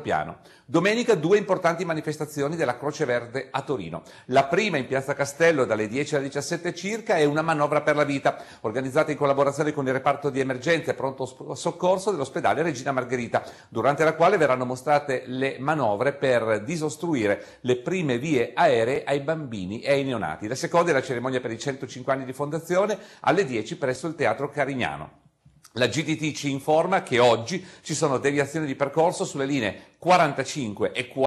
Piano. Domenica due importanti manifestazioni della Croce Verde a Torino. La prima in Piazza Castello dalle 10 alle 17 circa è una manovra per la vita, organizzata in collaborazione con il reparto di emergenza e pronto soccorso dell'ospedale Regina Margherita, durante la quale verranno mostrate le manovre per disostruire le prime vie aeree ai bambini e ai neonati. La seconda è la cerimonia per i 105 anni di fondazione alle 10 presso il Teatro Carignano. La GDT ci informa che oggi ci sono deviazioni di percorso sulle linee 45 e 40